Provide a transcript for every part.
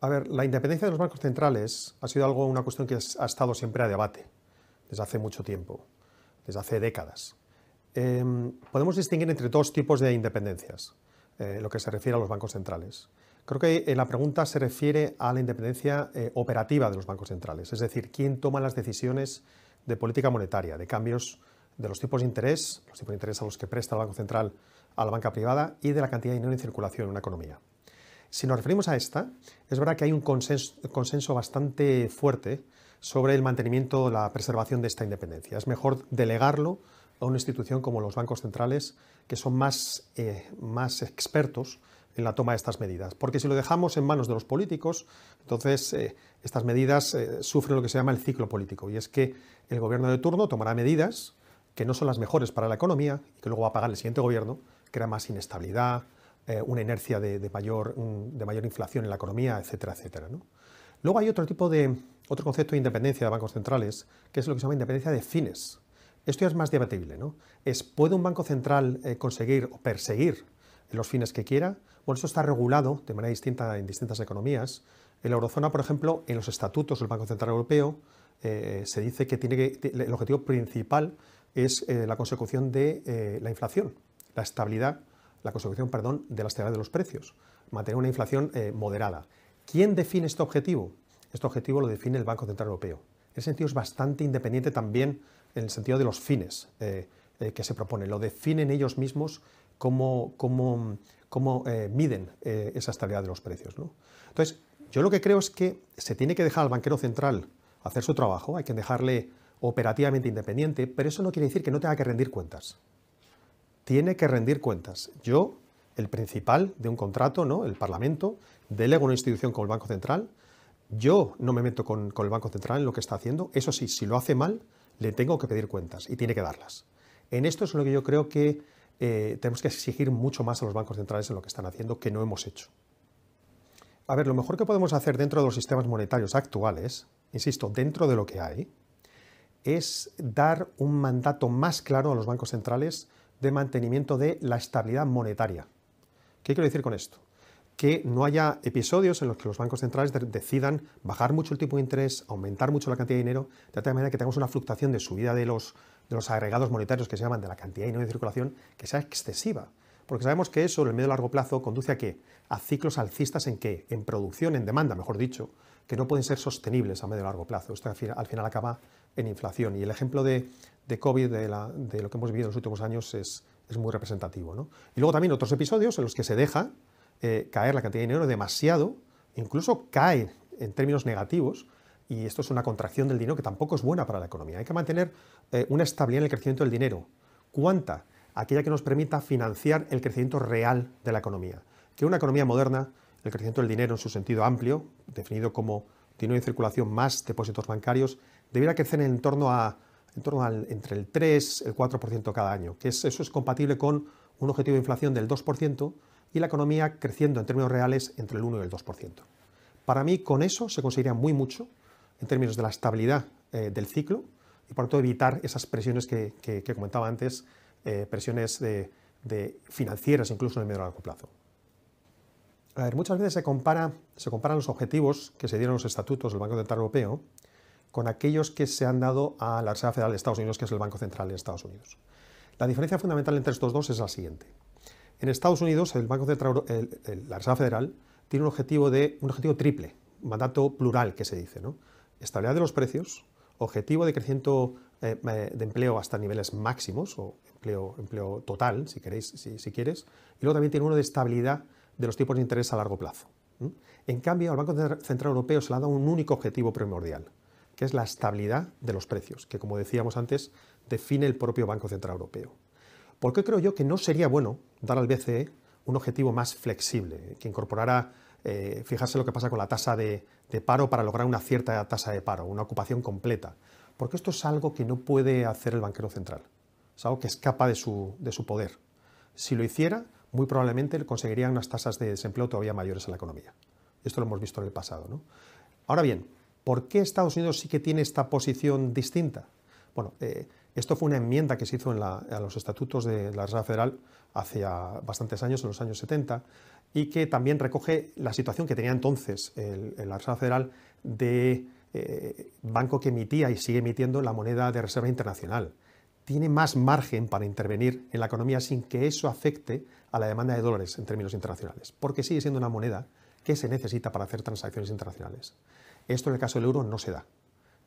A ver, la independencia de los bancos centrales ha sido algo, una cuestión que ha estado siempre a debate desde hace mucho tiempo, desde hace décadas. Em, podemos distinguir entre dos tipos de independencias, eh, lo que se refiere a los bancos centrales. Creo que eh, la pregunta se refiere a la independencia eh, operativa de los bancos centrales, es decir, quién toma las decisiones de política monetaria, de cambios de los tipos de interés, los tipos de interés a los que presta el Banco Central a la banca privada y de la cantidad de dinero en circulación en una economía. Si nos referimos a esta, es verdad que hay un consenso, bastante fuerte sobre el mantenimiento, la preservación de esta independencia. Es mejor delegarlo a una institución como los bancos centrales, que son más, eh, más expertos en la toma de estas medidas. Porque si lo dejamos en manos de los políticos, entonces eh, estas medidas eh, sufren lo que se llama el ciclo político. Y es que el gobierno de turno tomará medidas que no son las mejores para la economía y que luego va a pagar el siguiente gobierno, crea más inestabilidad, eh, una inercia de, mayor, mm, de, mayor, inflación en la economía, etcétera, etcétera. ¿no? Luego hay otro tipo de, otro concepto de independencia de bancos centrales, que es lo que se llama independencia de fines. Esto ya es más debatible, ¿no? Es, ¿puede un banco central eh, conseguir o perseguir los fines que quiera? Bueno, eso está regulado de manera distinta en distintas economías. En la eurozona, por ejemplo, en los estatutos del Banco Central Europeo eh, se dice que, tiene que el objetivo principal es la consecución de la inflación, la estabilidad la consecución perdón, de la estabilidad de los precios, mantener una inflación eh, moderada. ¿Quién define este objetivo? Este objetivo lo define el Banco Central Europeo. En ese sentido es bastante independiente también en el sentido de los fines eh, eh, que se proponen. Lo definen ellos mismos como miden esa estabilidad de los precios. Entonces, yo lo que creo es que se tiene que dejar al banquero central hacer su trabajo, hay que dejarle operativamente independiente, pero eso no quiere decir que no tenga que rendir cuentas tiene que rendir cuentas. Yo, el principal de un contrato, ¿no? el Parlamento, delega una institución como el Banco Central, yo no me meto con, el Banco Central en lo que está haciendo, eso sí, si lo hace mal, le tengo que pedir cuentas y tiene que darlas. En esto es lo que yo creo que eh, tenemos que exigir mucho más a los bancos centrales en lo que están haciendo, que no hemos hecho. A ver, lo mejor que podemos hacer dentro de los sistemas monetarios actuales, insisto, dentro de lo que hay, es dar un mandato más claro a los bancos centrales de mantenimiento de la estabilidad monetaria. ¿Qué quiero decir con esto? Que no haya episodios en los que los bancos centrales decidan bajar mucho el tipo de interés, aumentar mucho la cantidad de dinero, de tal manera que tengamos una fluctuación de subida de los, de los agregados monetarios que se llaman de la cantidad de dinero de circulación que sea excesiva. Porque sabemos que eso en el medio largo plazo conduce a qué? A ciclos alcistas en que, en producción, en demanda, mejor dicho, que no pueden ser sostenibles a medio largo plazo. Esto al final acaba en inflación. Y el ejemplo de, COVID, de, lo que hemos vivido en los últimos años, es, muy representativo. ¿no? Y luego también otros episodios en los que se deja eh, caer la cantidad de dinero demasiado, incluso cae en términos negativos, y esto es una contracción del dinero que tampoco es buena para la economía. Hay que mantener eh, una estabilidad en el crecimiento del dinero. ¿Cuánta? Aquella que nos permita financiar el crecimiento real de la economía. Que una economía moderna, el crecimiento del dinero en su sentido amplio, definido como dinero en circulación más depósitos bancarios, debiera crecer en torno a en torno al, entre el 3 el 4% cada año, que eso es compatible con un objetivo de inflación del 2% y la economía creciendo en términos reales entre el 1 y el 2%. Para mí con eso se conseguiría muy mucho en términos de la estabilidad eh, del ciclo y por lo tanto evitar esas presiones que, comentaba antes, eh, presiones de, financieras incluso en el medio y largo plazo. muchas veces se, compara, se comparan los objetivos que se dieron los estatutos del Banco Central Europeo con aquellos que se han dado a la Reserva Federal de Estados Unidos, que es el Banco Central de Estados Unidos. La diferencia fundamental entre estos dos es la siguiente. En Estados Unidos, el Banco la Reserva Federal tiene un objetivo, de, un objetivo triple, mandato plural que se dice, ¿no? Estabilidad de los precios, objetivo de crecimiento eh, de empleo hasta niveles máximos, o empleo, empleo total, si queréis, si, quieres, y luego también tiene uno de estabilidad de los tipos de interés a largo plazo. En cambio, al Banco Central Europeo se le ha dado un único objetivo primordial, que es la estabilidad de los precios, que como decíamos antes, define el propio Banco Central Europeo. ¿Por qué creo yo que no sería bueno dar al BCE un objetivo más flexible, que incorporara, eh, fijarse lo que pasa con la tasa de, paro para lograr una cierta tasa de paro, una ocupación completa? Porque esto es algo que no puede hacer el banquero central, es algo que escapa de su, poder. Si lo hiciera, muy probablemente conseguirían unas tasas de desempleo todavía mayores en la economía. Esto lo hemos visto en el pasado. Ahora bien, ¿Por qué Estados Unidos sí que tiene esta posición distinta? Bueno, eh, esto fue una enmienda que se hizo en a los estatutos de la Reserva Federal hace bastantes años, en los años 70, y que también recoge la situación que tenía entonces la Reserva Federal de eh, banco que emitía y sigue emitiendo la moneda de reserva internacional. Tiene más margen para intervenir en la economía sin que eso afecte a la demanda de dólares en términos internacionales, porque sigue siendo una moneda ¿Qué se necesita para hacer transacciones internacionales. Esto en el caso del euro no se da.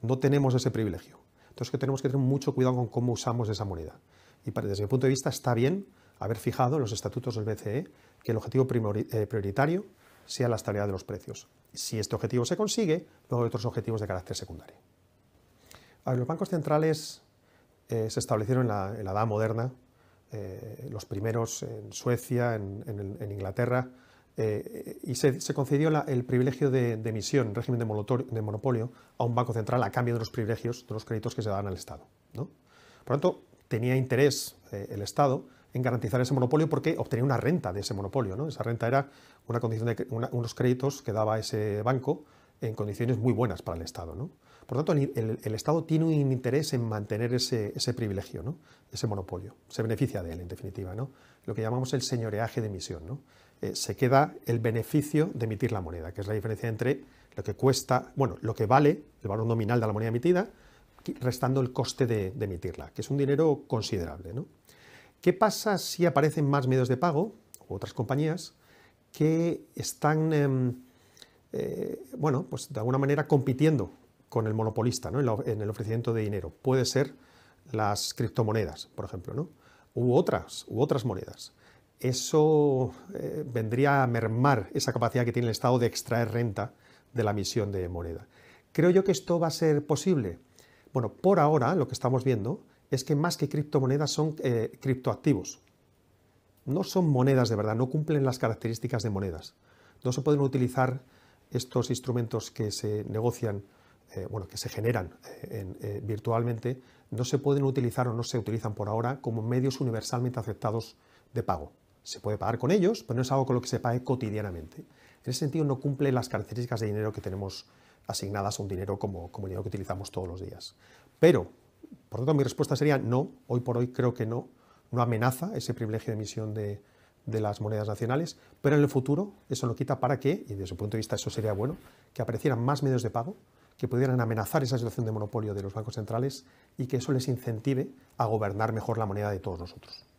No tenemos ese privilegio. Entonces que tenemos que tener mucho cuidado con cómo usamos esa moneda. Y desde mi punto de vista está bien haber fijado en los estatutos del BCE que el objetivo eh, prioritario sea la estabilidad de los precios. Si este objetivo se consigue, luego hay otros objetivos de carácter secundario. los bancos centrales eh, se establecieron en la, Edad Moderna, eh, los primeros en Suecia, en Inglaterra, eh, y se, concedió la, el privilegio de, emisión, régimen de, de, monopolio, a un banco central a cambio de los privilegios, de los créditos que se daban al Estado. ¿no? Por lo tanto, tenía interés eh, el Estado en garantizar ese monopolio porque obtenía una renta de ese monopolio. ¿no? Esa renta era una condición de, unos créditos que daba ese banco en condiciones muy buenas para el Estado. ¿no? Por lo tanto, el, Estado tiene un interés en mantener ese, ese privilegio, ¿no? ese monopolio. Se beneficia de él, en definitiva. ¿no? Lo que llamamos el señoreaje de emisión. ¿no? Eh, se queda el beneficio de emitir la moneda, que es la diferencia entre lo que cuesta, bueno, lo que vale el valor nominal de la moneda emitida, restando el coste de, emitirla, que es un dinero considerable. ¿no? ¿Qué pasa si aparecen más medios de pago u otras compañías que están, em, eh, bueno, pues de alguna manera compitiendo con el monopolista ¿no? en, en, el ofrecimiento de dinero? Puede ser las criptomonedas, por ejemplo, ¿no? u otras, u otras monedas eso eh, vendría a mermar esa capacidad que tiene el Estado de extraer renta de la emisión de moneda. ¿Creo yo que esto va a ser posible? Bueno, por ahora lo que estamos viendo es que más que criptomonedas son eh, criptoactivos. No son monedas de verdad, no cumplen las características de monedas. No se pueden utilizar estos instrumentos que se negocian, eh, bueno, que se generan virtualmente, no se pueden utilizar o no se utilizan por ahora como medios universalmente aceptados de pago. Se puede pagar con ellos, pero no es algo con lo que se pague cotidianamente. En ese sentido, no cumple las características de dinero que tenemos asignadas a un dinero como, el dinero que utilizamos todos los días. Pero, por tanto, mi respuesta sería no. Hoy por hoy creo que no. No amenaza ese privilegio de emisión de, de las monedas nacionales, pero en el futuro eso lo quita para que, y desde su punto de vista eso sería bueno, que aparecieran más medios de pago que pudieran amenazar esa situación de monopolio de los bancos centrales y que eso les incentive a gobernar mejor la moneda de todos nosotros.